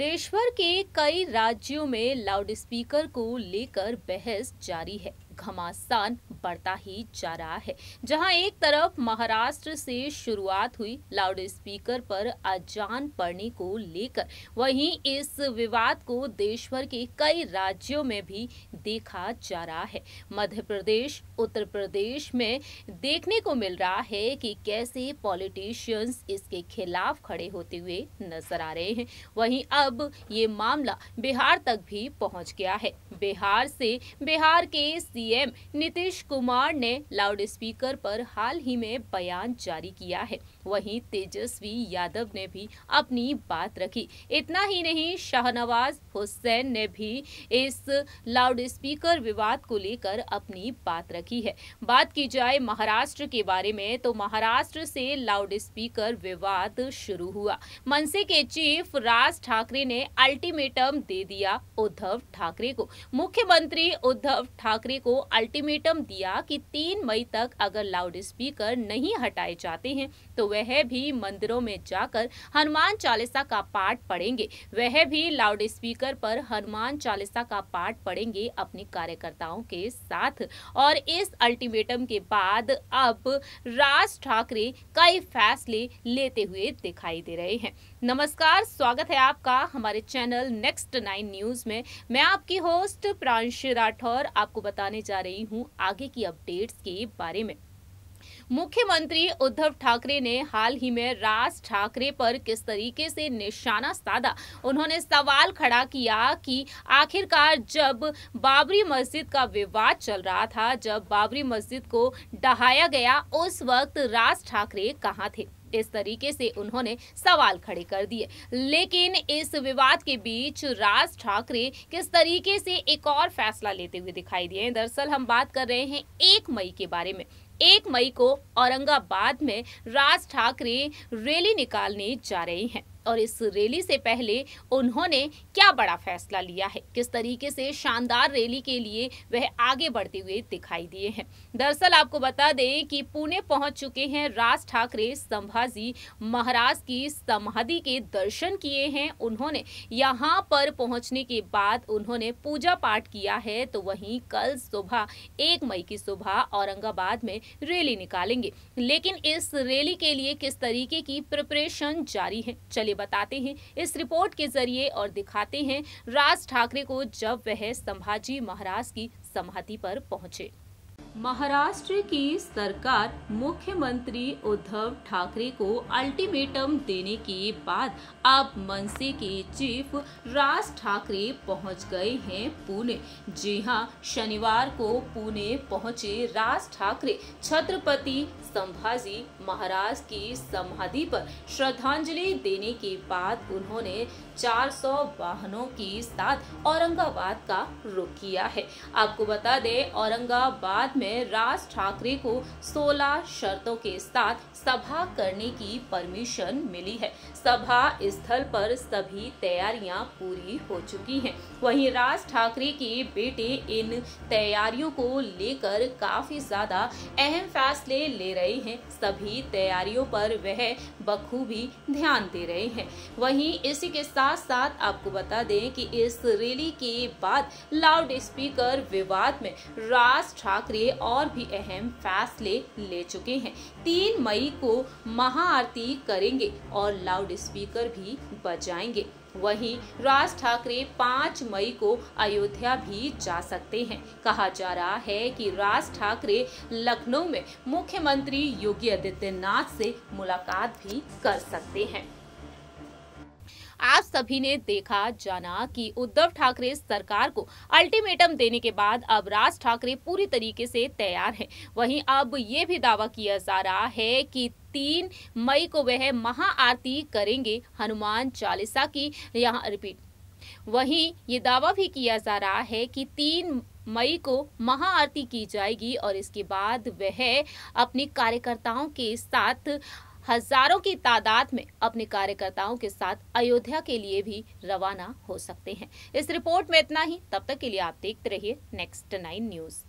देशभर के कई राज्यों में लाउडस्पीकर को लेकर बहस जारी है घमासान बढ़ता ही जा रहा है जहां एक तरफ महाराष्ट्र से शुरुआत हुई लाउड स्पीकर पर अजान पड़ने को लेकर वहीं इस विवाद को देश भर के कई राज्यों में भी देखा जा रहा है मध्य प्रदेश उत्तर प्रदेश में देखने को मिल रहा है कि कैसे पॉलिटिशियंस इसके खिलाफ खड़े होते हुए नजर आ रहे हैं वहीं अब ये मामला बिहार तक भी पहुंच गया है बिहार से बिहार के सी सीएम नीतीश कुमार ने लाउड स्पीकर पर हाल ही में बयान जारी किया है वहीं तेजस्वी यादव ने भी अपनी बात रखी इतना ही नहीं शाहनवाज हुसैन ने भी इस लाउड स्पीकर विवाद को लेकर अपनी बात रखी है बात की जाए महाराष्ट्र के बारे में तो महाराष्ट्र से लाउड स्पीकर विवाद शुरू हुआ मनसे के चीफ राज ठाकरे ने अल्टीमेटम दे दिया उद्धव ठाकरे को मुख्यमंत्री उद्धव ठाकरे को अल्टीमेटम दिया कि तीन मई तक अगर लाउड स्पीकर नहीं हटाए जाते हैं तो वह भी मंदिरों में जाकर हनुमान चालीसा का पाठ पढ़ेंगे वह भी लाउड स्पीकर पर हनुमान चालीसा का पाठ पढ़ेंगे अपने कार्यकर्ताओं के साथ और इस अल्टीमेटम के बाद अब राज ठाकरे कई फैसले लेते हुए दिखाई दे रहे हैं नमस्कार स्वागत है आपका हमारे चैनल नेक्स्ट नाइन न्यूज में मैं आपकी होस्ट प्रांशी राठौर आपको बताने जा रही हूँ आगे की अपडेट्स के बारे में मुख्यमंत्री उद्धव ठाकरे ने हाल ही में राज ठाकरे पर किस तरीके से निशाना साधा उन्होंने सवाल खड़ा किया कि आखिरकार जब बाबरी मस्जिद का विवाद चल रहा था जब बाबरी मस्जिद को डहाया गया उस वक्त राज ठाकरे कहाँ थे इस तरीके से उन्होंने सवाल खड़े कर दिए लेकिन इस विवाद के बीच राज ठाकरे किस तरीके से एक और फैसला लेते हुए दिखाई दिए दरअसल हम बात कर रहे हैं एक मई के बारे में एक मई को औरंगाबाद में राज ठाकरे रैली निकालने जा रहे हैं और इस रैली से पहले उन्होंने क्या बड़ा फैसला लिया है किस तरीके से शानदार रैली के लिए वह आगे बढ़ते हुए दिखाई दिए हैं दरअसल आपको बता दें कि पुणे पहुंच चुके हैं राज ठाकरे संभाजी महाराज की समाधि के दर्शन किए हैं उन्होंने यहाँ पर पहुंचने के बाद उन्होंने पूजा पाठ किया है तो वहीं कल सुबह एक मई की सुबह औरंगाबाद में रैली निकालेंगे लेकिन इस रैली के लिए किस तरीके की प्रिपरेशन जारी है चलिए बताते हैं इस रिपोर्ट के जरिए और दिखाते हैं राज ठाकरे को जब वह संभाजी महाराज की समाधि पर पहुंचे महाराष्ट्र की सरकार मुख्यमंत्री उद्धव ठाकरे को अल्टीमेटम देने के बाद अब मनसे के चीफ राज ठाकरे पहुंच गए हैं पुणे जी हां शनिवार को पुणे पहुंचे राज ठाकरे छत्रपति संभाजी महाराज की समाधि पर श्रद्धांजलि देने के बाद उन्होंने 400 वाहनों के साथ औरंगाबाद का रुख किया है आपको बता दें औरंगाबाद में राज ठाकरे को 16 शर्तों के साथ सभा करने की परमिशन मिली है सभा स्थल पर सभी तैयारियां पूरी हो चुकी हैं। वहीं राज ठाकरे के बेटे इन तैयारियों को लेकर काफी ज्यादा अहम फैसले ले रहे हैं सभी तैयारियों पर वह बखूबी ध्यान दे रहे हैं वहीं इसी के साथ साथ आपको बता दें कि इस रैली के बाद लाउड स्पीकर विवाद में राज ठाकरे और भी अहम फैसले ले चुके हैं तीन मई को महाआरती करेंगे और लाउड स्पीकर भी बजाएंगे वहीं राज ठाकरे 5 मई को अयोध्या भी जा सकते हैं कहा जा रहा है कि राज ठाकरे लखनऊ में मुख्यमंत्री योगी आदित्यनाथ से मुलाकात भी कर सकते हैं आप सभी ने देखा जाना कि उद्धव ठाकरे सरकार को अल्टीमेटम देने के बाद अब राज ठाकरे पूरी तरीके से तैयार हैं वहीं अब ये भी दावा किया जा रहा है कि तीन मई को वह महाआरती करेंगे हनुमान चालीसा की यहाँ रिपीट वहीं ये दावा भी किया जा रहा है कि तीन मई को महाआरती की जाएगी और इसके बाद वह अपने कार्यकर्ताओं के साथ हजारों की तादाद में अपने कार्यकर्ताओं के साथ अयोध्या के लिए भी रवाना हो सकते हैं इस रिपोर्ट में इतना ही तब तक के लिए आप देखते रहिए नेक्स्ट नाइन न्यूज़